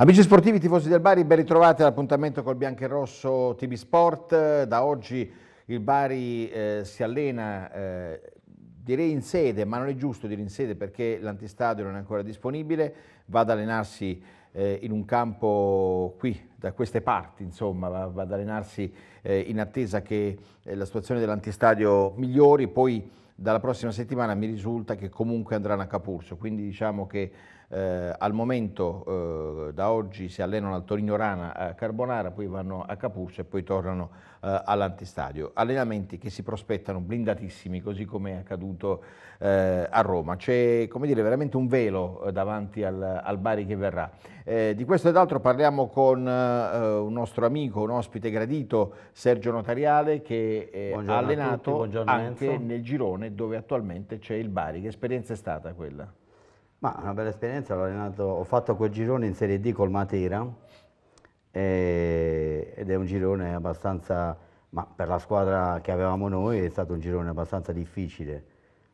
Amici sportivi, tifosi del Bari, ben ritrovati all'appuntamento col bianco e rosso TV Sport. Da oggi il Bari eh, si allena, eh, direi in sede, ma non è giusto dire in sede perché l'antistadio non è ancora disponibile, va ad allenarsi eh, in un campo qui, da queste parti, insomma, va, va ad allenarsi eh, in attesa che eh, la situazione dell'antistadio migliori, poi dalla prossima settimana mi risulta che comunque andranno a Capurso, quindi diciamo che eh, al momento eh, da oggi si allenano al Torino Rana a Carbonara, poi vanno a Capurso e poi tornano eh, all'antistadio. Allenamenti che si prospettano blindatissimi, così come è accaduto eh, a Roma. C'è come dire, veramente un velo eh, davanti al, al, Bari che verrà. Eh, di questo ed altro parliamo con un nostro amico, un ospite gradito, Sergio Notariale, che ha allenato tutti, anche nel girone dove attualmente c'è il Bari. Che esperienza è stata quella? Ma una bella esperienza, allenato, ho fatto quel girone in Serie D col Matera e, ed è un girone abbastanza, ma per la squadra che avevamo noi è stato un girone abbastanza difficile,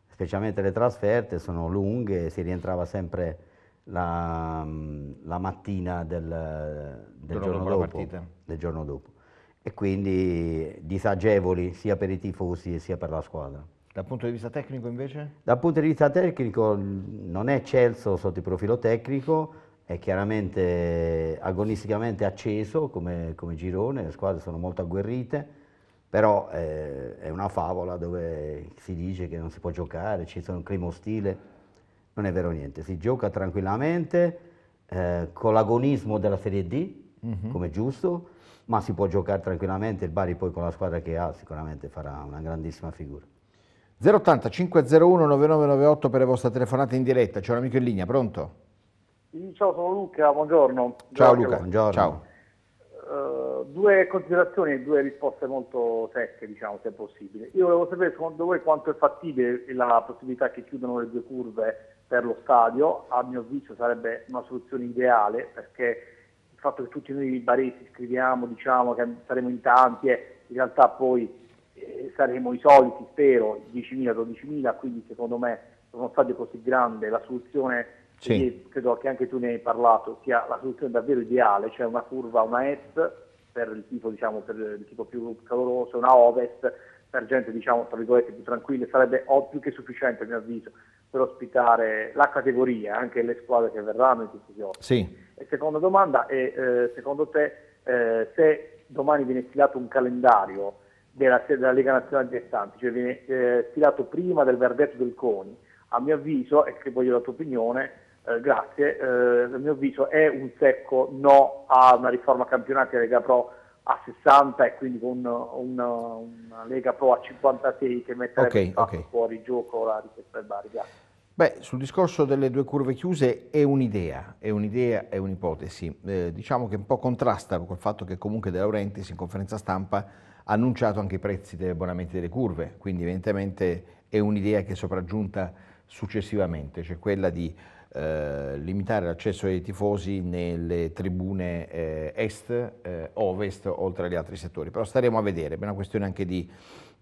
specialmente le trasferte sono lunghe, si rientrava sempre la, la mattina del, del, giorno dopo, del giorno dopo e quindi disagevoli sia per i tifosi sia per la squadra. Dal punto di vista tecnico invece? Dal punto di vista tecnico non è Celso sotto il profilo tecnico, è chiaramente agonisticamente acceso come, come girone, le squadre sono molto agguerrite, però eh, è una favola dove si dice che non si può giocare, ci sono un clima ostile, non è vero niente, si gioca tranquillamente eh, con l'agonismo della Serie D, mm -hmm. come giusto, ma si può giocare tranquillamente, il Bari poi con la squadra che ha sicuramente farà una grandissima figura. 080 501 9998 per le vostre telefonate in diretta, c'è un amico in linea, pronto? Ciao, sono Luca, buongiorno. Ciao Grazie Luca, buongiorno. Ciao. Uh, due considerazioni e due risposte molto secche, diciamo, se possibile. Io volevo sapere secondo voi quanto è fattibile la possibilità che chiudano le due curve per lo stadio. A mio avviso sarebbe una soluzione ideale perché il fatto che tutti noi baresi scriviamo, diciamo che saremo in tanti, eh, in realtà poi eh, saremo i soliti, spero, 10.000-12.000, quindi secondo me uno stadio così grande, la soluzione, sì. che credo che anche tu ne hai parlato, sia la soluzione davvero ideale, cioè una curva, una est per il tipo, diciamo, per il tipo più caloroso, una ovest per gente diciamo, tra virgolette più tranquilla, sarebbe più che sufficiente a mio avviso per ospitare la categoria, anche le squadre che verranno in questi giorni. Sì. E seconda domanda è, eh, secondo te eh, se domani viene stilato un calendario della, della Lega Nazionale di Estanti, cioè viene eh, stilato prima del verdetto del CONI, a mio avviso, e che voglio la tua opinione, eh, grazie, eh, a mio avviso è un secco no a una riforma campionati a Lega Pro a 60 e quindi con una, una, Lega Pro a 56 che metterebbe okay, okay. fuori gioco la richiesta del Bari. Grazie. Beh, sul discorso delle due curve chiuse è un'idea, è un'idea, è un'ipotesi. Eh, diciamo che un po' contrasta col fatto che comunque De Laurentiis in conferenza stampa ha annunciato anche i prezzi degli abbonamenti delle curve, quindi evidentemente è un'idea che è sopraggiunta successivamente, cioè quella di eh, limitare l'accesso dei tifosi nelle tribune eh, est, eh, ovest, oltre agli altri settori. Però staremo a vedere, è una questione anche di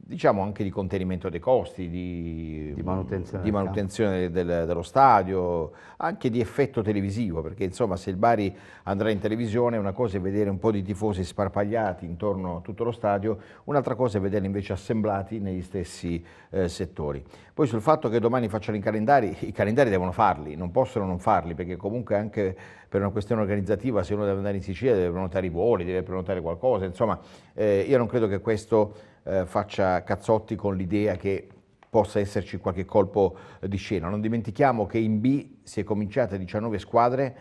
diciamo anche di contenimento dei costi, di, di manutenzione, di manutenzione del, dello stadio, anche di effetto televisivo, perché insomma se il Bari andrà in televisione una cosa è vedere un po' di tifosi sparpagliati intorno a tutto lo stadio, un'altra cosa è vederli invece assemblati negli stessi eh, settori. Poi sul fatto che domani facciano i calendari, i calendari devono farli, non possono non farli, perché comunque anche per una questione organizzativa se uno deve andare in Sicilia deve prenotare i voli, deve prenotare qualcosa, insomma eh, io non credo che questo eh, faccia cazzotti con l'idea che possa esserci qualche colpo di scena. Non dimentichiamo che in B si è cominciata 19 squadre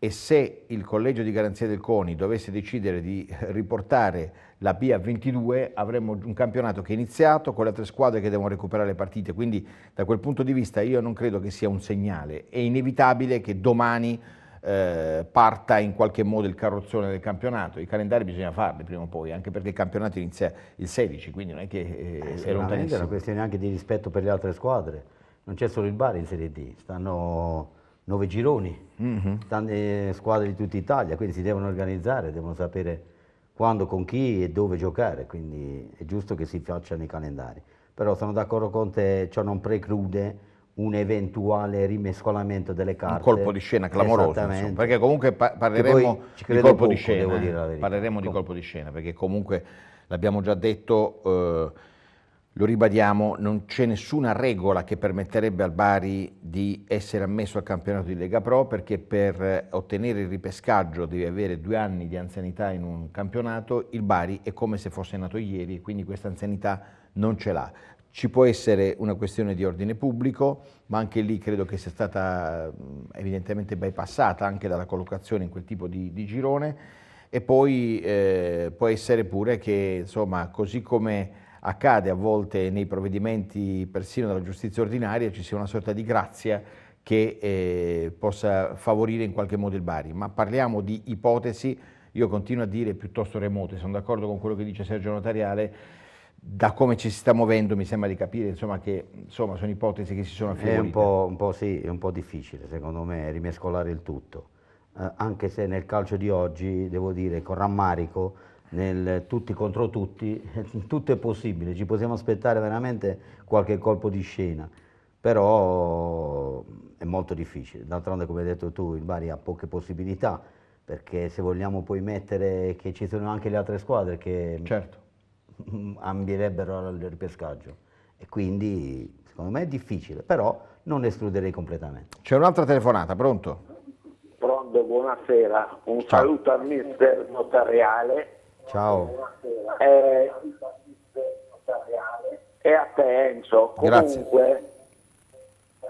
e se il collegio di garanzia del CONI dovesse decidere di riportare la B a 22 avremmo un campionato che è iniziato con le altre squadre che devono recuperare le partite, quindi da quel punto di vista io non credo che sia un segnale, è inevitabile che domani eh, parta in qualche modo il carrozzone del campionato. I calendari bisogna farli prima o poi, anche perché il campionato inizia il 16, quindi non è che eh, eh, è lontanissimo. È una questione anche di rispetto per le altre squadre. Non c'è solo il Bari in Serie D, stanno nove gironi, mm -hmm. stanno eh, squadre di tutta Italia, quindi si devono organizzare, devono sapere quando, con chi e dove giocare, quindi è giusto che si facciano i calendari. Però sono d'accordo con te, ciò non preclude un eventuale rimescolamento delle carte. Un colpo di scena clamoroso, insomma, perché comunque par eh. parleremo di colpo poco, di scena, devo dire la parleremo di colpo di scena, perché comunque l'abbiamo già detto eh, lo ribadiamo, non c'è nessuna regola che permetterebbe al Bari di essere ammesso al campionato di Lega Pro perché per eh, ottenere il ripescaggio devi avere due anni di anzianità in un campionato, il Bari è come se fosse nato ieri quindi questa anzianità non ce l'ha. Ci può essere una questione di ordine pubblico, ma anche lì credo che sia stata mm, evidentemente bypassata anche dalla collocazione in quel tipo di, di girone e poi eh, può essere pure che insomma così come accade a volte nei provvedimenti persino della giustizia ordinaria, ci sia una sorta di grazia che eh, possa favorire in qualche modo il Bari, ma parliamo di ipotesi, io continuo a dire piuttosto remote, sono d'accordo con quello che dice Sergio Notariale, da come ci si sta muovendo mi sembra di capire insomma, che insomma, sono ipotesi che si sono affigurate. È un po', sì, è un po' difficile secondo me rimescolare il tutto, eh, anche se nel calcio di oggi devo dire con rammarico nel tutti contro tutti, tutto è possibile, ci possiamo aspettare veramente qualche colpo di scena, però è molto difficile. D'altronde, come hai detto tu, il Bari ha poche possibilità, perché se vogliamo poi mettere che ci sono anche le altre squadre che certo. ambierebbero al ripescaggio. E quindi, secondo me, è difficile, però non escluderei completamente. C'è un'altra telefonata, pronto? Pronto, buonasera. Un Ciao. saluto al mister Notariale Ciao. Eh, e a te Enzo. Comunque,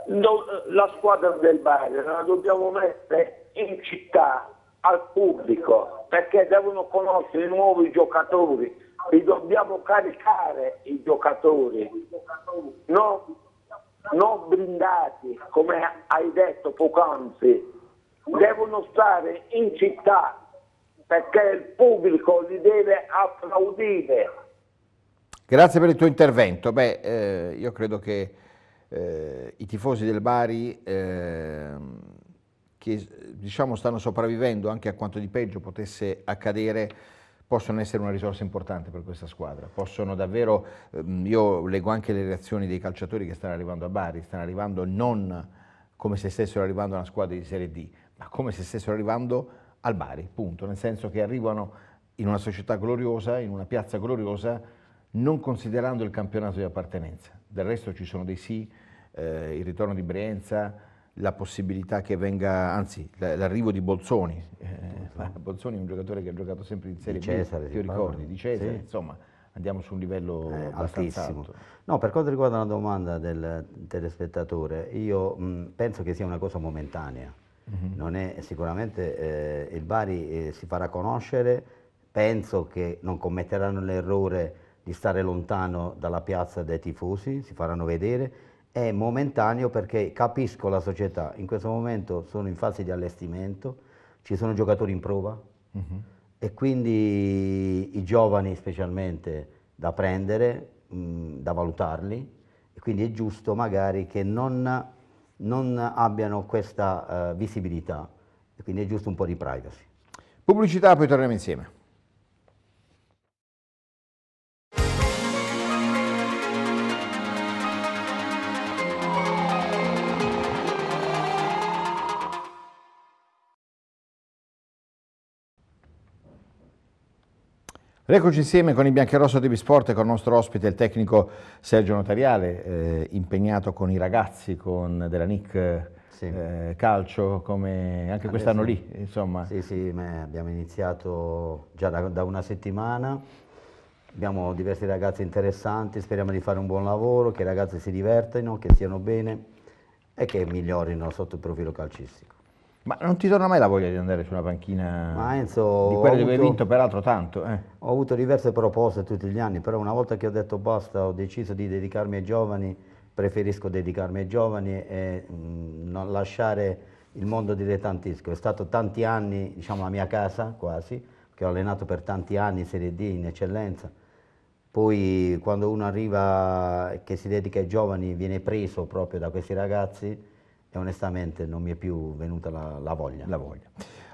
no, la squadra del Bayern la dobbiamo mettere in città al pubblico perché devono conoscere i nuovi giocatori, li dobbiamo caricare i giocatori, non no blindati come hai detto poc'anzi, devono stare in città perché il pubblico li deve applaudire. Grazie per il tuo intervento. Beh, eh, io credo che eh, i tifosi del Bari, eh, che diciamo stanno sopravvivendo anche a quanto di peggio potesse accadere, possono essere una risorsa importante per questa squadra. Possono davvero, ehm, io leggo anche le reazioni dei calciatori che stanno arrivando a Bari, stanno arrivando non come se stessero arrivando a una squadra di Serie D, ma come se stessero arrivando al Bari, punto, nel senso che arrivano in una società gloriosa, in una piazza gloriosa, non considerando il campionato di appartenenza. Del resto ci sono dei sì, eh, il ritorno di Brienza, la possibilità che venga, anzi l'arrivo di Bolzoni, eh, Bolzoni è un giocatore che ha giocato sempre in Serie di Cesare, B, ti ricordi, di Cesare, sì. insomma andiamo su un livello eh, altissimo. Alto. No, per quanto riguarda la domanda del telespettatore, io mh, penso che sia una cosa momentanea Mm-hmm. Non è, sicuramente eh, il Bari eh, si farà conoscere, penso che non commetteranno l'errore di stare lontano dalla piazza dei tifosi, si faranno vedere, è momentaneo perché capisco la società, in questo momento sono in fase di allestimento, ci sono giocatori in prova uh mm-hmm. -huh. e quindi i giovani specialmente da prendere, mh, mm, da valutarli, e quindi è giusto magari che non non abbiano questa uh, visibilità, quindi è giusto un po' di privacy. Pubblicità, poi torniamo insieme. Eccoci insieme con i Biancherosso TV Sport e con il nostro ospite, il tecnico Sergio Notariale, eh, impegnato con i ragazzi con, della NIC eh, sì. eh, Calcio, come anche quest'anno lì, insomma. Sì, sì, abbiamo iniziato già da, da, una settimana, abbiamo diversi ragazzi interessanti, speriamo di fare un buon lavoro, che i ragazzi si divertano, che stiano bene e che migliorino sotto il profilo calcistico. Ma non ti torna mai la voglia di andare sulla panchina Ma Enzo, di quello dove hai vinto peraltro tanto? Eh. Ho avuto diverse proposte tutti gli anni, però una volta che ho detto basta, ho deciso di dedicarmi ai giovani, preferisco dedicarmi ai giovani e mh, mm, non lasciare il mondo dilettantistico. È stato tanti anni, diciamo, la mia casa quasi, che ho allenato per tanti anni in Serie D, in eccellenza. Poi quando uno arriva che si dedica ai giovani viene preso proprio da questi ragazzi e onestamente non mi è più venuta la, la voglia. La voglia.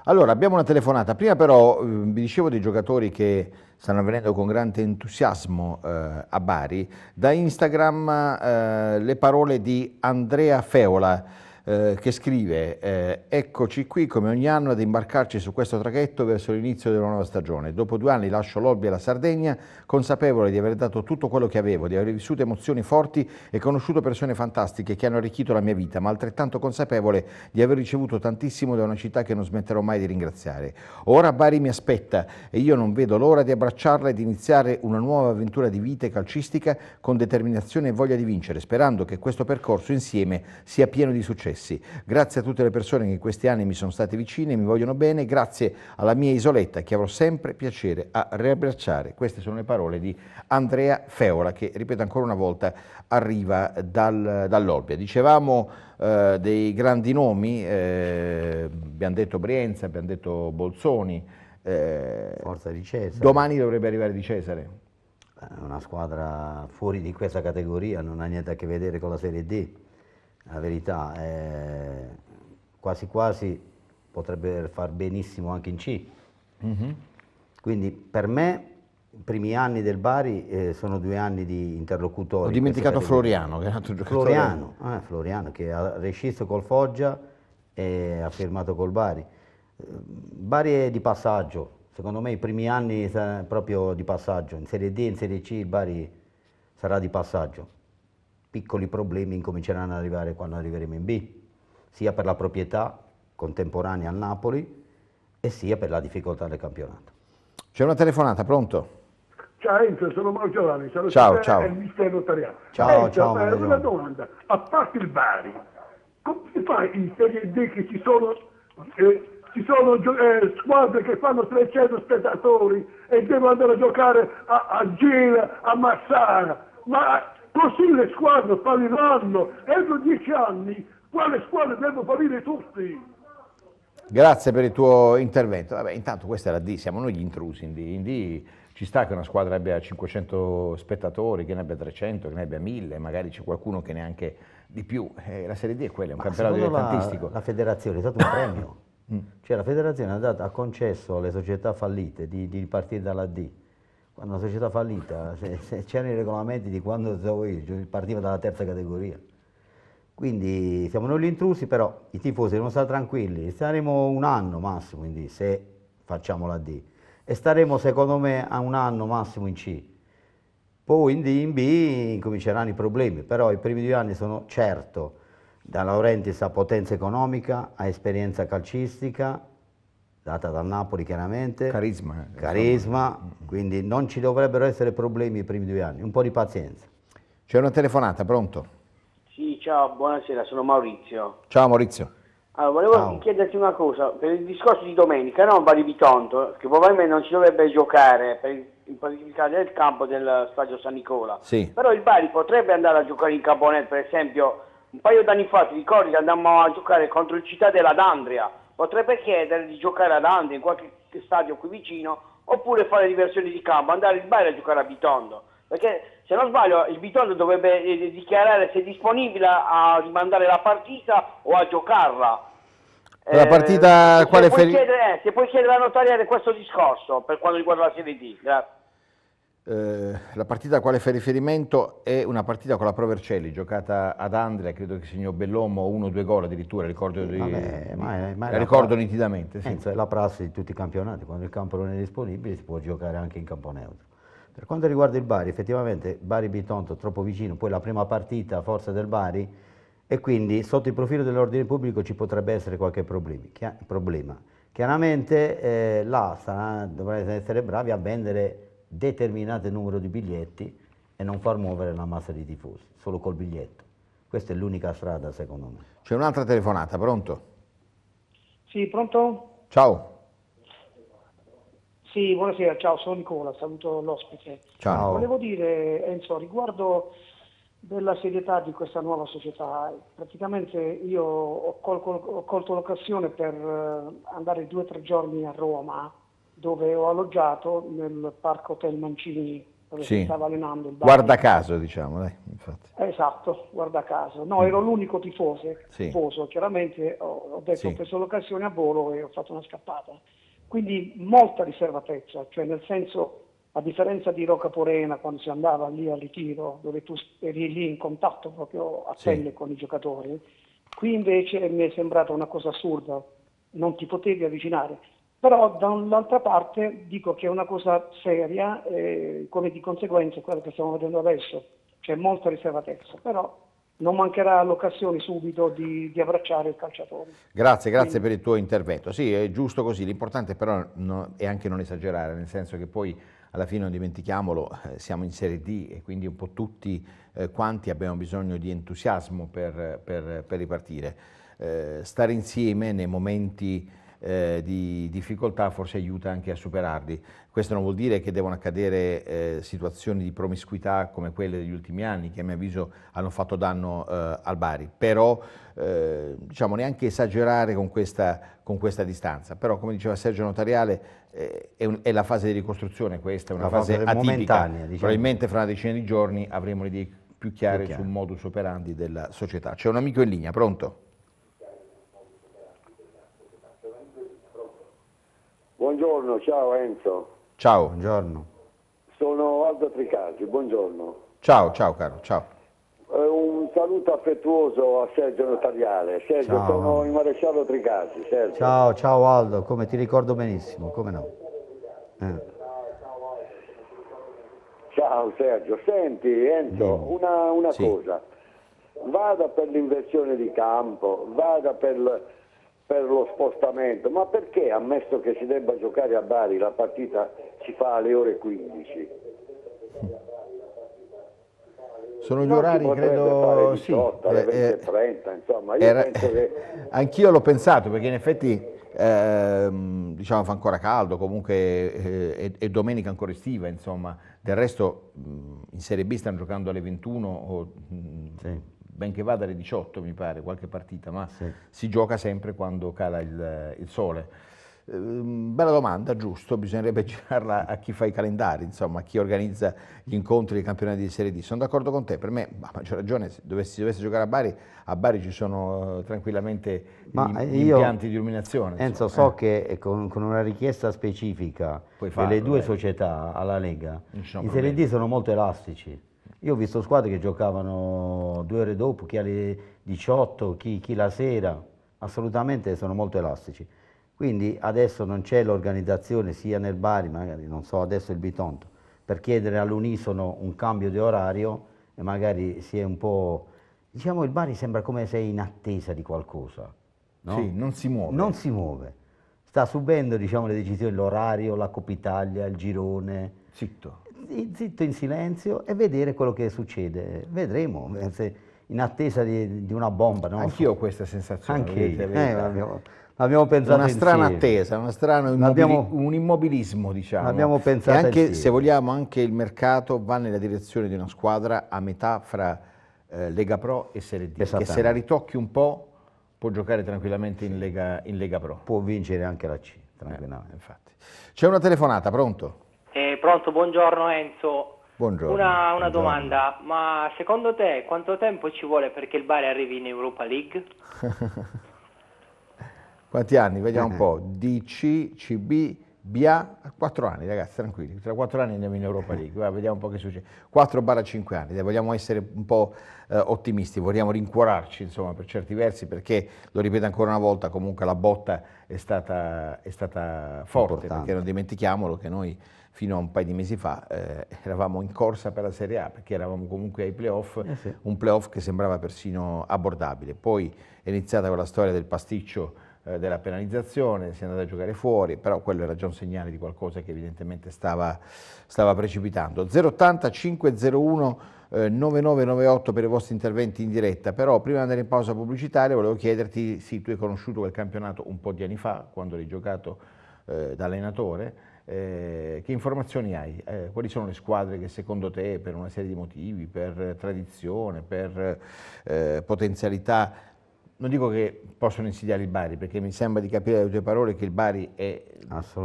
Allora, abbiamo una telefonata. Prima però eh, vi dicevo dei giocatori che stanno venendo con grande entusiasmo eh, a Bari. Da Instagram eh, le parole di Andrea Feola eh, che scrive eh, eccoci qui come ogni anno ad imbarcarci su questo traghetto verso l'inizio della nuova stagione. Dopo due anni lascio l'Olbia e la Sardegna consapevole di aver dato tutto quello che avevo, di aver vissuto emozioni forti e conosciuto persone fantastiche che hanno arricchito la mia vita, ma altrettanto consapevole di aver ricevuto tantissimo da una città che non smetterò mai di ringraziare. Ora Bari mi aspetta e io non vedo l'ora di abbracciarla e di iniziare una nuova avventura di vita e calcistica con determinazione e voglia di vincere, sperando che questo percorso insieme sia pieno di successo successi. Grazie a tutte le persone che in questi anni mi sono state vicine e mi vogliono bene, grazie alla mia isoletta che avrò sempre piacere a riabbracciare. Queste sono le parole di Andrea Feola che, ripeto ancora una volta, arriva dal, dall'Olbia. Dicevamo eh, dei grandi nomi, eh, abbiamo detto Brienza, abbiamo detto Bolzoni, eh, Forza di Cesare. Domani dovrebbe arrivare di Cesare. Una squadra fuori di questa categoria, non ha niente a che vedere con la Serie D la verità, eh, quasi quasi potrebbe far benissimo anche in C. Mm-hmm. Quindi per me i primi anni del Bari eh, sono due anni di interlocutori. Ho dimenticato Floriano, che è nato giocatore. Floriano, eh, Floriano che ha rescisso col Foggia e ha firmato col Bari. Eh, Bari è di passaggio, secondo me i primi anni proprio di passaggio, in Serie D, in Serie C il Bari sarà di passaggio piccoli problemi incominceranno ad arrivare quando arriveremo in B, sia per la proprietà contemporanea al Napoli e sia per la difficoltà del campionato. C'è una telefonata, pronto? Ciao Enzo, sono Mauro Giovanni, sono ciao, ciao. il mister Notariato. Ciao, Enzo, ciao. Eh, una domanda, a parte il Bari, come si fa in Serie D che ci sono, eh, ci sono eh, squadre che fanno 300 spettatori e devono andare a giocare a, a Gela, a Massara, ma così le squadre fallivano entro dieci anni, quale squadra devono fallire tutti? Grazie per il tuo intervento. Vabbè, intanto questa è la D, siamo noi gli intrusi in D. In D ci sta che una squadra abbia 500 spettatori, che ne abbia 300, che ne abbia 1000, magari c'è qualcuno che neanche di più. Eh, la Serie D è quella, è un campionato dilettantistico. La, la federazione è stato un premio. Mm. Cioè la federazione ha, dato, ha, concesso alle società fallite di, di partire dalla D una società fallita, cioè, c'erano i regolamenti di quando io, cioè, partiva dalla terza categoria. Quindi siamo noi gli intrusi, però i tifosi devono stare tranquilli, staremo un anno massimo in se facciamo la D, e staremo secondo me a un anno massimo in C. Poi in D, in B cominceranno i problemi, però i primi due anni sono certo, da Laurentiis a potenza economica, a esperienza calcistica, data dal Napoli chiaramente. Carisma. Eh, Carisma, quindi non ci dovrebbero essere problemi i primi due anni, un po' di pazienza. C'è una telefonata, pronto? Sì, ciao, buonasera, sono Maurizio. Ciao Maurizio. Allora, volevo ciao. chiederti una cosa, per il discorso di domenica, no, Bari Bitonto, che probabilmente non si dovrebbe giocare per in pratica del campo del stadio San Nicola. Sì. Però il Bari potrebbe andare a giocare in Cabonet, per esempio, un paio d'anni fa, ti ricordi, che andammo a giocare contro il Città della d'Andria potrebbe chiedere di giocare ad Ande in qualche stadio qui vicino oppure fare diversioni di campo, andare in Bari a giocare a Bitondo. Perché se non sbaglio il Bitondo dovrebbe eh, dichiarare se è disponibile a rimandare la partita o a giocarla. La eh, partita eh, quale se puoi, chiedere, eh, se puoi chiedere alla notariale questo discorso per quanto riguarda la Serie D. Grazie. Eh, la partita a quale fa riferimento è una partita con la Pro Vercelli, giocata ad Andrea, credo che il signor Bellomo uno o due gol addirittura, ricordo, di, Vabbè, ma è, ma è la ricordo nitidamente. Eh, sì. È la prassi di tutti i campionati, quando il campo non è disponibile si può giocare anche in campo neutro. Per quanto riguarda il Bari, effettivamente Bari-Bitonto troppo vicino, poi la prima partita forse del Bari e quindi sotto il profilo dell'ordine pubblico ci potrebbe essere qualche problema. Chiaramente eh, là sarà, dovrete essere bravi a vendere determinato numero di biglietti e non far muovere la massa di tifosi, solo col biglietto. Questa è l'unica strada secondo me. C'è un'altra telefonata, pronto? Sì, pronto? Ciao. Sì, buonasera, ciao, sono Nicola, saluto l'ospite. Ciao. Volevo dire, Enzo, riguardo della serietà di questa nuova società, praticamente io ho, colto, colto l'occasione per eh, andare due o tre giorni a Roma dove ho alloggiato nel parco Hotel Mancini dove sì. si stava allenando il bar. Guarda caso, diciamo, dai, infatti. Esatto, guarda caso. No, mm. ero l'unico tifoso, sì. tifoso. chiaramente ho, ho detto sì. ho preso l'occasione a volo e ho fatto una scappata. Quindi molta riservatezza, cioè nel senso, a differenza di Rocca Porena, quando si andava lì al ritiro, dove tu eri lì in contatto proprio a pelle sì. con i giocatori, qui invece mi è sembrata una cosa assurda, non ti potevi avvicinare però dall'altra parte dico che è una cosa seria, eh, come di conseguenza è quello che stiamo vedendo adesso, c'è molta riservatezza, però non mancherà l'occasione subito di, di abbracciare il calciatore. Grazie, grazie Quindi. per il tuo intervento. Sì, è giusto così, l'importante però no, è anche non esagerare, nel senso che poi alla fine non dimentichiamolo, eh, siamo in Serie D e quindi un po' tutti eh, quanti abbiamo bisogno di entusiasmo per, per, per ripartire. Eh, stare insieme nei momenti eh, di difficoltà forse aiuta anche a superarli. Questo non vuol dire che devono accadere eh, situazioni di promiscuità come quelle degli ultimi anni che a mio avviso hanno fatto danno eh, al Bari, però eh, diciamo neanche esagerare con questa, con questa, distanza, però come diceva Sergio Notariale eh, è, un, è, la fase di ricostruzione questa, è una la fase atipica, diciamo. probabilmente fra una decina di giorni avremo le idee più chiare. sul modus operandi della società. C'è un amico in linea, pronto? Buongiorno, ciao Enzo. Ciao, buongiorno. Sono Aldo Tricasi, buongiorno. Ciao, ciao caro, ciao. Eh, un saluto affettuoso a Sergio Notariale. Sergio, ciao. sono il maresciallo Tricasi. Sergio. Ciao, ciao Aldo, come ti ricordo benissimo, come no. Eh. Ciao Sergio, senti Enzo, mm. una, una sì. cosa, vada per l'inversione di campo, vada per per lo spostamento, ma perché ammesso che si debba giocare a Bari la partita si fa alle ore 15? Sono gli orari, credo, 18, sì, eh, 30, eh, insomma, io era, che... Anch'io l'ho pensato, perché in effetti, eh, diciamo, fa ancora caldo, comunque eh, è, è, domenica ancora estiva, insomma. Del resto, mm, in Serie B stanno giocando alle 21 o, mm, sì benché vada alle 18 mi pare, qualche partita, ma sì. si gioca sempre quando cala il, il sole. Ehm, bella domanda, giusto, bisognerebbe girarla a chi fa i calendari, insomma, a chi organizza gli incontri dei campionati di Serie D. Sono d'accordo con te, per me, a maggior ragione, se dovessi, si dovesse giocare a Bari, a Bari ci sono eh, tranquillamente ma eh, gli, io, impianti di illuminazione. Enzo, so eh. che eh, con, con, una richiesta specifica farlo, delle due eh. società alla Lega, i Serie D sono molto elastici io ho visto squadre che giocavano due ore dopo, chi alle 18, chi, chi la sera, assolutamente sono molto elastici. Quindi adesso non c'è l'organizzazione sia nel Bari, magari non so adesso il Bitonto, per chiedere all'unisono un cambio di orario e magari si è un po'... Diciamo il Bari sembra come se è in attesa di qualcosa. No? Sì, non si muove. Non si muove. Sta subendo diciamo, le decisioni, l'orario, la Coppa Italia, il girone. Zitto zitto in silenzio e vedere quello che succede. Vedremo, eh, in attesa di, di una bomba. No? Anch'io ho questa sensazione. Anche io. Eh, l'abbiamo, pensato Una insieme. strana attesa, una strana immobili- un immobilismo, diciamo. L'abbiamo pensato e anche, insieme. se vogliamo, anche il mercato va nella direzione di una squadra a metà fra eh, Lega Pro e Serie D, che se la ritocchi un po' può giocare tranquillamente in Lega, in Lega Pro. Può vincere anche la C, tranquillamente. Eh, infatti. C'è una telefonata, pronto? pronto, buongiorno Enzo. Buongiorno. Una, una buongiorno. domanda, ma secondo te quanto tempo ci vuole perché il Bari arrivi in Europa League? Quanti anni? Vediamo un eh. po'. DC, CB, BA, 4 anni ragazzi, tranquilli, tra 4 anni andiamo in Europa League, Guarda, vediamo un po' che succede. 4-5 anni, Dai, vogliamo essere un po' eh, ottimisti, vogliamo rincuorarci insomma per certi versi perché, lo ripeto ancora una volta, comunque la botta è stata, è stata forte, Importante. perché non dimentichiamolo che noi fino a un paio di mesi fa eh, eravamo in corsa per la Serie A perché eravamo comunque ai playoff, eh sì. un playoff che sembrava persino abbordabile. Poi è iniziata quella storia del pasticcio eh, della penalizzazione, si è andata a giocare fuori, però quello era già un segnale di qualcosa che evidentemente stava, stava precipitando. 080 501 9998 per i vostri interventi in diretta, però prima di andare in pausa pubblicitaria volevo chiederti, sì, tu hai conosciuto quel campionato un po' di anni fa, quando l'hai giocato eh, da allenatore, eh, che informazioni hai? Eh, quali sono le squadre che secondo te, per una serie di motivi, per tradizione, per eh, potenzialità, non dico che possono insidiare il Bari, perché mi sembra di capire dalle tue parole che il Bari è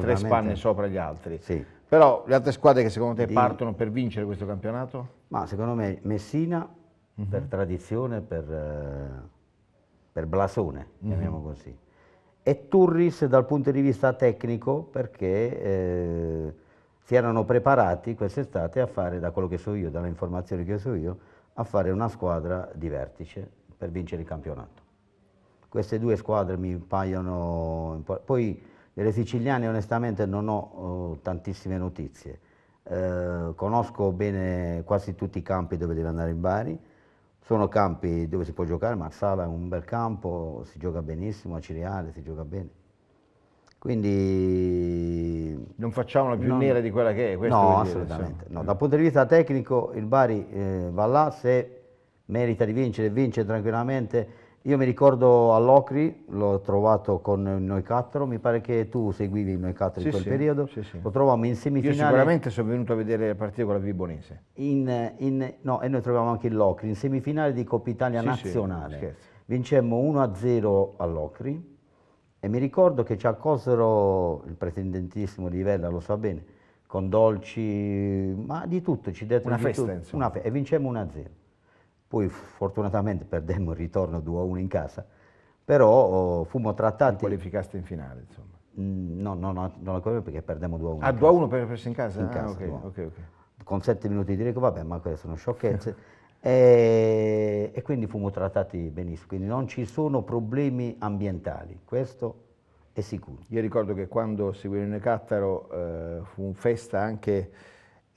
tre spanne sopra gli altri. Sì. Però le altre squadre che secondo te di... partono per vincere questo campionato? Ma secondo me Messina, mm -hmm. per mhm. tradizione, per, eh, per blasone, mm -hmm. chiamiamo così e Turris dal punto di vista tecnico perché eh, si erano preparati quest'estate a fare, da quello che so io, dalle informazioni che so io, a fare una squadra di vertice per vincere il campionato. Queste due squadre mi paiono... Poi delle siciliane onestamente non ho eh, tantissime notizie. Eh, conosco bene quasi tutti i campi dove deve andare in Bari, sono campi dove si può giocare, Marsala è un bel campo, si gioca benissimo, a Cireale si gioca bene. Quindi... Non facciamola più non, nera di quella che è, questo No, assolutamente. Dire, no. Dal punto di vista tecnico il Bari eh, va là, se merita di vincere, vince tranquillamente io mi ricordo all'Ocri, l'ho trovato con noi Noicattro, mi pare che tu seguivi noi Noicattro sì, in quel sì, periodo, sì, sì. lo trovavamo in semifinale. Io sicuramente sono venuto a vedere la partita con la Vibonese. In, in, no, e noi troviamo anche l'Ocri, in semifinale di Coppa Italia Nazionale. Vincemmo 1-0 all'Ocri e mi ricordo che ci accolsero, il pretendentissimo di Vella, lo sa bene, con dolci, ma di tutto, ci dettero una festa, tutto, una fe e vincemmo 1-0 poi fortunatamente perdemmo il ritorno 2-1 in casa, però oh, fummo trattati... Non qualificaste in finale, insomma. Mm, no, no, no, non la qualificato perché perdemmo 2-1. Ah, 2-1 per perso in casa? In ah, casa okay, no. okay, okay. Con 7 minuti di recupero, vabbè, ma queste sono sciocchezze. e, e, quindi fummo trattati benissimo, quindi non ci sono problemi ambientali, questo è sicuro. Io ricordo che quando seguì Cattaro eh, fu un festa anche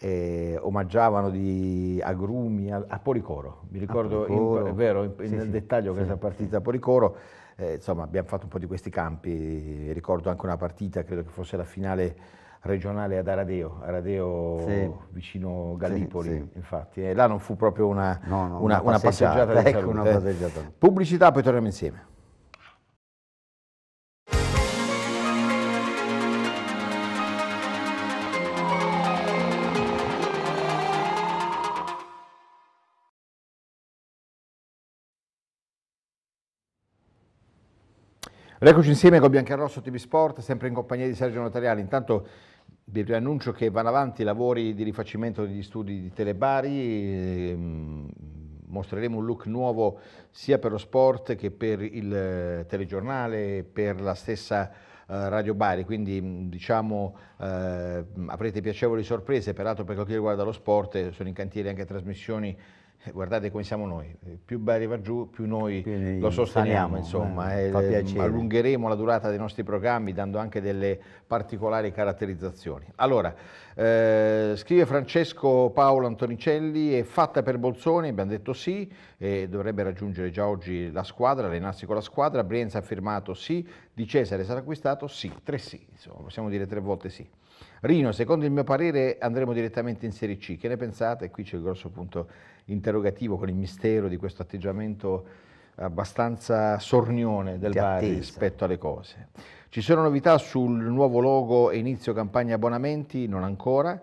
eh, omaggiavano di agrumi a, a Policoro, mi ricordo, Policoro. In, è vero, in, sì, nel sì, dettaglio sì. questa partita a Policoro, eh, insomma abbiamo fatto un po' di questi campi, ricordo anche una partita, credo che fosse la finale regionale ad Aradeo, Aradeo sì. vicino Gallipoli, sì, sì. infatti. E eh, là non fu proprio una, no, no, una, una passeggiata, una passeggiata, ecco, una passeggiata. Pubblicità, poi torniamo insieme. Eccoci insieme con Biancarosso TV Sport, sempre in compagnia di Sergio Notariani. Intanto vi preannuncio che vanno avanti i lavori di rifacimento degli studi di Telebari, ehm, mostreremo un look nuovo sia per lo sport che per il eh, telegiornale, per la stessa eh, Radio Bari, quindi mm, diciamo eh, avrete piacevoli sorprese, peraltro per quel che riguarda lo sport eh, sono in cantiere anche trasmissioni eh, guardate come siamo noi, eh, più Bari va giù, più noi Quindi lo sosteniamo, saniamo, insomma, eh, eh ehm, allungheremo la durata dei nostri programmi dando anche delle particolari caratterizzazioni. Allora, eh, scrive Francesco Paolo Antonicelli, è fatta per Bolzoni, abbiamo detto sì, e dovrebbe raggiungere già oggi la squadra, allenarsi con la squadra, Brienza ha firmato sì, Di Cesare sarà acquistato sì, tre sì, insomma, possiamo dire tre volte sì. Rino, secondo il mio parere andremo direttamente in Serie C, che ne pensate? Qui c'è il grosso punto interrogativo, con il mistero di questo atteggiamento abbastanza sornione del Ti Bari rispetto alle cose. Ci sono novità sul nuovo logo e inizio campagna abbonamenti? Non ancora.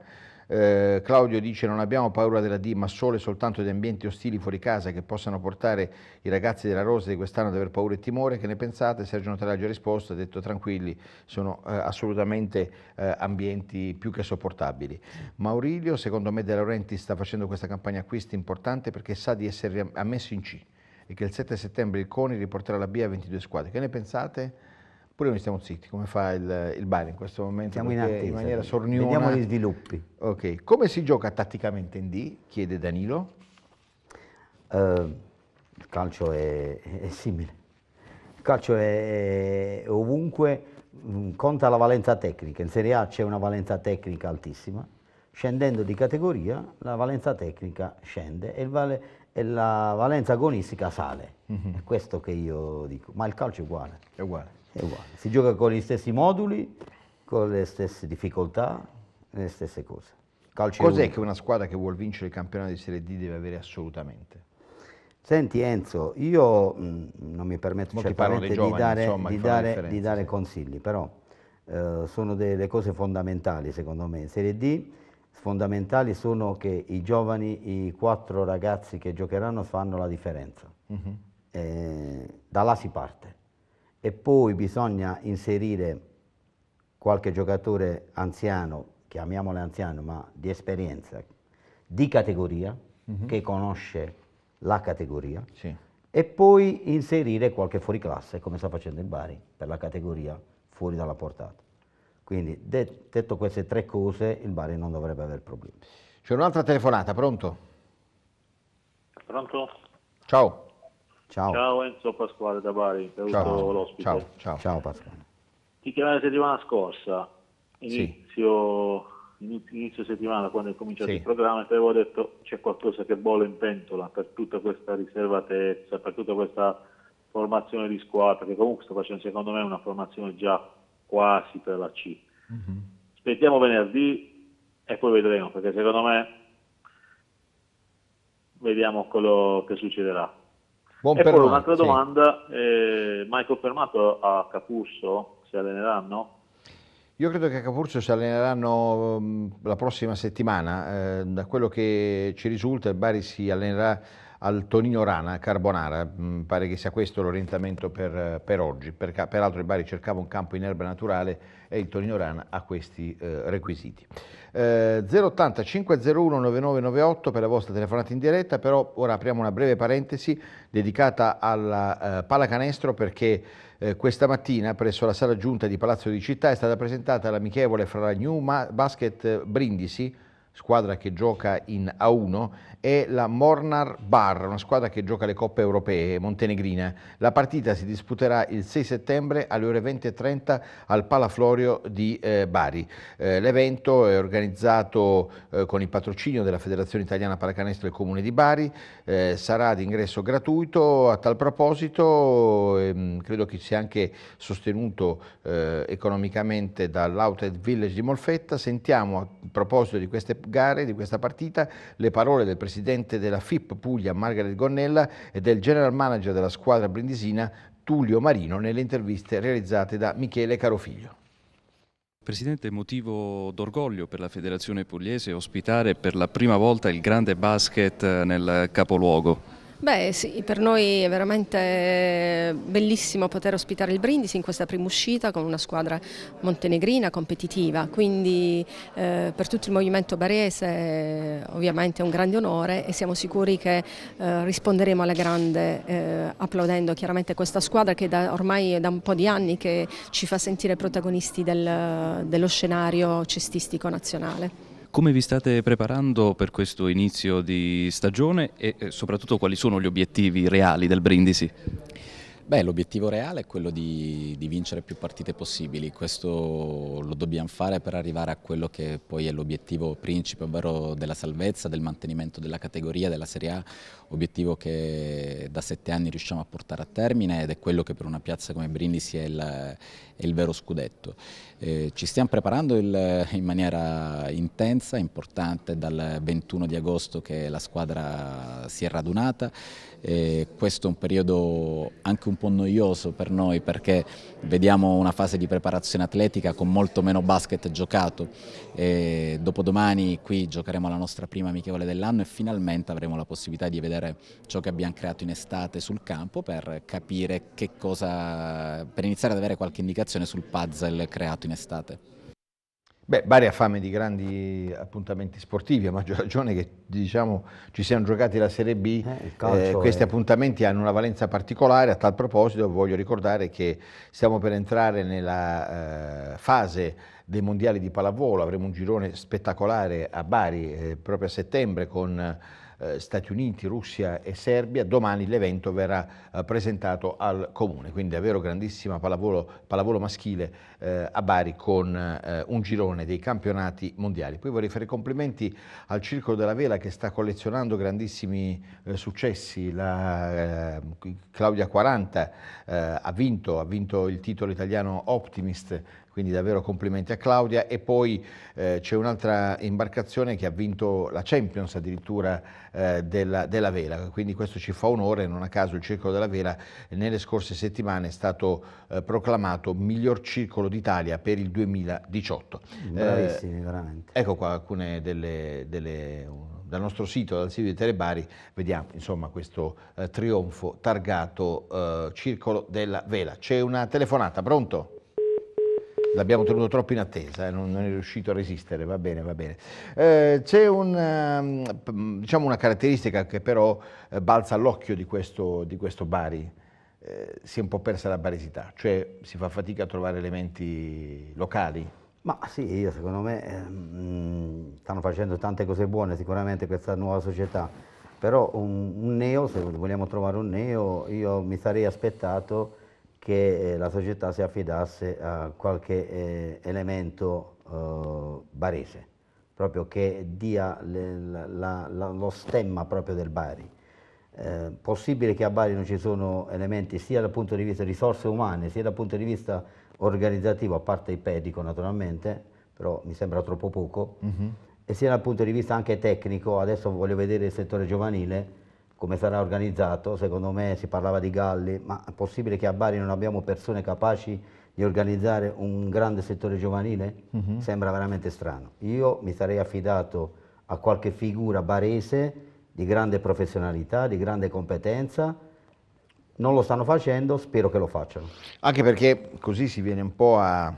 Eh, Claudio dice non abbiamo paura della D ma solo e soltanto di ambienti ostili fuori casa che possano portare i ragazzi della Rosa di quest'anno ad aver paura e timore, che ne pensate? Sergio Notaraggio ha risposto, ha detto tranquilli, sono eh, assolutamente eh, ambienti più che sopportabili. Maurilio, secondo me De Laurenti sta facendo questa campagna acquisti importante perché sa di essere ammesso in C e che il 7 settembre il CONI riporterà la B a 22 squadre. Che ne pensate? Pure noi stiamo zitti, come fa il, il Bari in questo momento? Siamo in attesa. In maniera Vediamo gli sviluppi. Ok, come si gioca tatticamente in D? Chiede Danilo. Uh, il calcio è, è, simile. Il calcio è, è ovunque, mm, conta la valenza tecnica. In Serie A c'è una valenza tecnica altissima. Scendendo di categoria, la valenza tecnica scende e, vale, e la valenza agonistica sale. Mm -hmm. È questo che io dico. Ma il calcio è uguale. È uguale. È uguale, si gioca con gli stessi moduli, con le stesse difficoltà, le stesse cose. Calcio Cos'è che una squadra che vuole vincere il campionato di Serie D deve avere assolutamente? Senti Enzo, io mh, mm, non mi permetto certamente di, giovani, dare, insomma, di, dare, di, dare, consigli, però eh, sono delle cose fondamentali secondo me. In Serie D fondamentali sono che i giovani, i quattro ragazzi che giocheranno fanno la differenza. Uh mhm. eh, -huh. da là si parte e poi bisogna inserire qualche giocatore anziano, chiamiamolo anziano, ma di esperienza, di categoria, mm -hmm. che conosce la categoria, sì. e poi inserire qualche fuoriclasse, come sta facendo il Bari, per la categoria fuori dalla portata. Quindi, det detto queste tre cose, il Bari non dovrebbe avere problemi. C'è un'altra telefonata, pronto? Pronto? Ciao. Ciao. Ciao Enzo Pasquale da Bari, ciao. l'ospite. Ciao, ciao. ciao Pasquale. Ti chiamai la settimana scorsa, inizio, sì. inizio settimana quando è cominciato sì. il programma e ti avevo detto c'è qualcosa che bolle in pentola per tutta questa riservatezza, per tutta questa formazione di squadra, che comunque sto facendo secondo me una formazione già quasi per la C. Mm-hmm. Aspettiamo venerdì e poi vedremo, perché secondo me vediamo quello che succederà. Buon e poi noi, un'altra sì. domanda, eh, Michael Fermato a Capurso si alleneranno? Io credo che a Capurso si alleneranno mm, la prossima settimana, eh, da quello che ci risulta il Bari si allenerà al Tonino Rana Carbonara, mm, pare che sia questo l'orientamento per, per, oggi, per, peraltro il Bari cercava un campo in erba naturale e il Tonino Rana ha questi eh, requisiti. Eh, 080 501 9998 per la vostra telefonata in diretta, però ora apriamo una breve parentesi dedicata alla eh, pallacanestro perché eh, questa mattina presso la sala giunta di Palazzo di Città è stata presentata l'amichevole fra la New Basket Brindisi squadra che gioca in A1, è la Mornar Bar, una squadra che gioca le coppe europee montenegrina. La partita si disputerà il 6 settembre alle ore 20.30 al Palaflorio di eh, Bari. Eh, l'evento è organizzato eh, con il patrocinio della Federazione Italiana Paracanestro del Comune di Bari, eh, sarà d'ingresso gratuito. A tal proposito ehm, credo che sia anche sostenuto eh, economicamente dall'Outed Village di Molfetta. Sentiamo a proposito di queste gare di questa partita le parole del presidente della FIP Puglia Margaret Gonnella e del general manager della squadra brindisina Tullio Marino nelle interviste realizzate da Michele Carofiglio. Presidente, motivo d'orgoglio per la Federazione Pugliese ospitare per la prima volta il grande basket eh, nel capoluogo. Beh sì, per noi è veramente bellissimo poter ospitare il Brindisi in questa prima uscita con una squadra montenegrina competitiva, quindi eh, per tutto il movimento barese ovviamente è un grande onore e siamo sicuri che eh, risponderemo alla grande eh, applaudendo chiaramente questa squadra che da, ormai da un po' di anni che ci fa sentire protagonisti del, dello scenario cestistico nazionale. Come vi state preparando per questo inizio di stagione e eh, soprattutto quali sono gli obiettivi reali del Brindisi? Beh, l'obiettivo reale è quello di, di, vincere più partite possibili, questo lo dobbiamo fare per arrivare a quello che poi è l'obiettivo principe, ovvero della salvezza, del mantenimento della categoria, della Serie A, obiettivo che da sette anni riusciamo a portare a termine ed è quello che per una piazza come Brindisi è il, è il vero scudetto. Eh, ci stiamo preparando il, in maniera intensa, importante, dal 21 di agosto che la squadra si è radunata, eh, questo è un periodo anche un po' noioso per noi perché vediamo una fase di preparazione atletica con molto meno basket giocato. E dopodomani qui giocheremo la nostra prima amichevole dell'anno e finalmente avremo la possibilità di vedere ciò che abbiamo creato in estate sul campo per capire che cosa, per iniziare ad avere qualche indicazione sul puzzle creato in estate. Beh, Bari ha fame di grandi appuntamenti sportivi, a maggior ragione che diciamo, ci siano giocati la Serie B, eh, eh, questi è... appuntamenti hanno una valenza particolare, a tal proposito voglio ricordare che stiamo per entrare nella eh, fase dei mondiali di pallavolo, avremo un girone spettacolare a Bari eh, proprio a settembre con eh, Stati Uniti, Russia e Serbia. Domani l'evento verrà eh, presentato al Comune, quindi davvero grandissima pallavolo, pallavolo maschile eh, a Bari con un girone dei campionati mondiali. Poi vorrei fare i complimenti al Circolo della Vela che sta collezionando grandissimi successi. La, Claudia 40 ha vinto, ha vinto il titolo italiano Optimist quindi davvero complimenti a Claudia. E poi eh, c'è un'altra imbarcazione che ha vinto la Champions addirittura eh, della, della, Vela, quindi questo ci fa onore, non a caso il Circolo della Vela nelle scorse settimane è stato eh, proclamato miglior circolo d'Italia per il 2018. Bravissimi, eh, veramente. Ecco qua alcune delle... delle dal nostro sito, dal sito di Telebari, vediamo insomma questo eh, trionfo targato eh, Circolo della Vela. C'è una telefonata, pronto? l'abbiamo tenuto troppo in attesa, eh, non, non, è riuscito a resistere, va bene, va bene. Eh, c'è un, ehm, diciamo una caratteristica che però eh, balza all'occhio di questo, di questo Bari, eh, si è un po' persa la baresità, cioè si fa fatica a trovare elementi locali. Ma sì, io secondo me ehm, stanno facendo tante cose buone sicuramente questa nuova società, però un, un neo, se vogliamo trovare un neo, io mi sarei aspettato che eh, la società si affidasse a qualche eh, elemento eh, barese, proprio che dia le, la, la, lo stemma proprio del Bari. Eh, possibile che a Bari non ci sono elementi sia dal punto di vista di risorse umane sia dal punto di vista organizzativo, a parte il pedico naturalmente, però mi sembra troppo poco, mm -hmm. e sia dal punto di vista anche tecnico, adesso voglio vedere il settore giovanile, come sarà organizzato, secondo me si parlava di galli, ma è possibile che a Bari non abbiamo persone capaci di organizzare un grande settore giovanile? Mm -hmm. Sembra veramente strano. Io mi sarei affidato a qualche figura barese di grande professionalità, di grande competenza, non lo stanno facendo, spero che lo facciano. Anche perché così si viene un po' a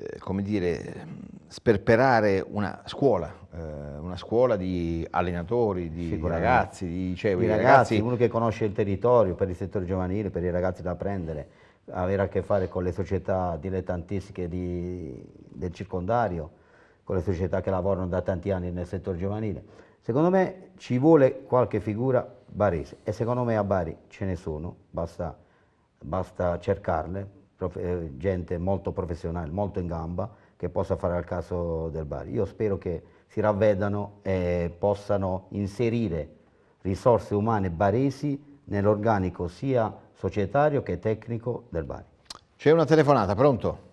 eh, come dire, sperperare una scuola, eh, una scuola di allenatori, di, di ragazzi, di, cioè, di ragazzi, ragazzi, uno che conosce il territorio per il settore giovanile, per i ragazzi da prendere, avere a che fare con le società dilettantistiche di, del circondario, con le società che lavorano da tanti anni nel settore giovanile. Secondo me ci vuole qualche figura barese e secondo me a Bari ce ne sono, basta, basta cercarle, eh, gente molto professionale, molto in gamba, che possa fare al caso del Bari. Io spero che si ravvedano e possano inserire risorse umane baresi nell'organico sia societario che tecnico del Bari. C'è una telefonata, pronto?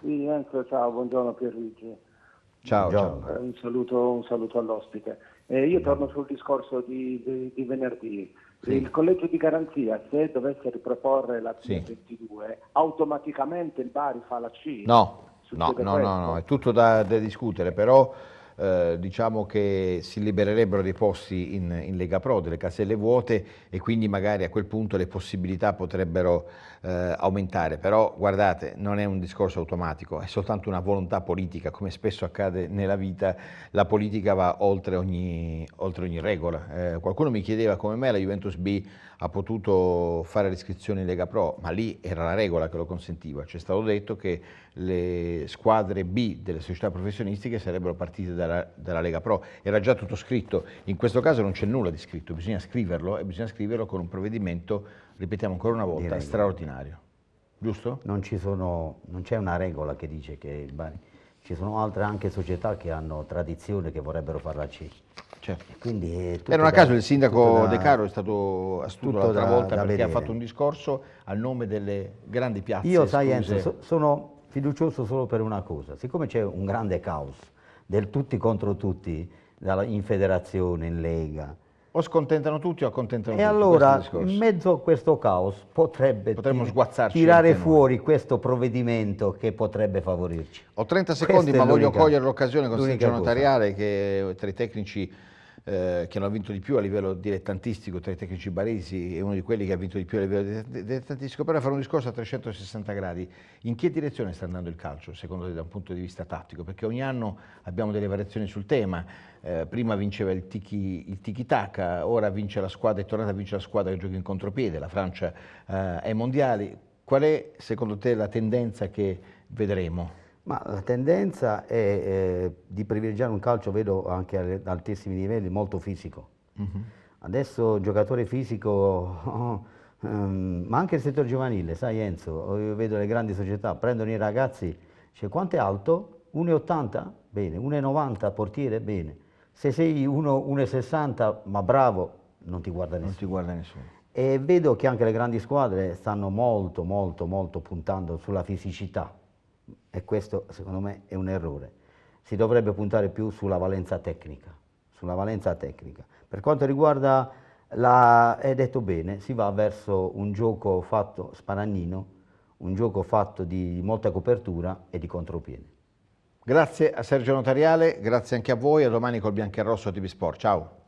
Sì, ecco, ciao, buongiorno Pierluigi. Ciao, ciao. Eh, un, saluto, un saluto all'ospite. Eh, io torno sul discorso di, di, di venerdì. Sì. Il collegio di garanzia, se dovesse riproporre la C22, sì. automaticamente il Bari fa la C. No, no no, no, no, è tutto da, da discutere, però eh, diciamo che si libererebbero dei posti in, in, Lega Pro, delle caselle vuote e quindi magari a quel punto le possibilità potrebbero eh, aumentare. Però guardate, non è un discorso automatico, è soltanto una volontà politica, come spesso accade nella vita, la politica va oltre ogni, oltre ogni regola. Eh, qualcuno mi chiedeva come mai la Juventus B ha potuto fare l'iscrizione in Lega Pro, ma lì era la regola che lo consentiva. C'è stato detto che le squadre B delle società professionistiche sarebbero partite dalla, dalla Lega Pro. Era già tutto scritto. In questo caso non c'è nulla di scritto, bisogna scriverlo e bisogna scriverlo con un provvedimento, ripetiamo ancora una volta, straordinario. Giusto? Non, sono, non c'è una regola che dice che il Bari... Ci sono altre anche società che hanno tradizione che vorrebbero farla C. Certo. Eh, Era un caso il sindaco da, De Caro è stato astuto l'altra volta perché vedere. ha fatto un discorso a nome delle grandi piazze. Io, sai Enzo, so, sono fiducioso solo per una cosa. Siccome c'è un grande caos del tutti contro tutti, in federazione, in lega, o scontentano tutti o accontentano e tutti. E allora, in mezzo a questo caos, potrebbe Potremmo tirare fuori noi. questo provvedimento che potrebbe favorirci. Ho 30 secondi, Questa ma voglio cogliere l'occasione con Sergio Notariale, che tra i tecnici eh, che hanno vinto di più a livello dilettantistico tra i tecnici baresi e uno di quelli che ha vinto di più a livello dilettantistico, però fare un discorso a 360 gradi. In che direzione sta andando il calcio, secondo te, da un punto di vista tattico? Perché ogni anno abbiamo delle variazioni sul tema. Eh, prima vinceva il tiki, il tiki taka, ora vince la squadra, è tornata a vincere la squadra che gioca in contropiede, la Francia eh, ai mondiali. Qual è, secondo te, la tendenza che vedremo? Ma la tendenza è eh, di privilegiare un calcio, vedo anche ad altissimi livelli, molto fisico. Uh mhm. -huh. Adesso giocatore fisico, oh, um, ma anche il settore giovanile, sai Enzo, io vedo le grandi società, prendono i ragazzi, cioè quanto è alto? 1,80? Bene, 1,90 portiere? Bene. Se sei 1,60 ma bravo, non ti guarda nessuno. Non ti guarda nessuno. E vedo che anche le grandi squadre stanno molto, molto, molto puntando sulla fisicità e questo secondo me è un errore. Si dovrebbe puntare più sulla valenza tecnica, sulla valenza tecnica. Per quanto riguarda la, è detto bene, si va verso un gioco fatto spanannino, un gioco fatto di molta copertura e di contropiede. Grazie a Sergio Notariale, grazie anche a voi a domani col Rosso TV Sport. Ciao!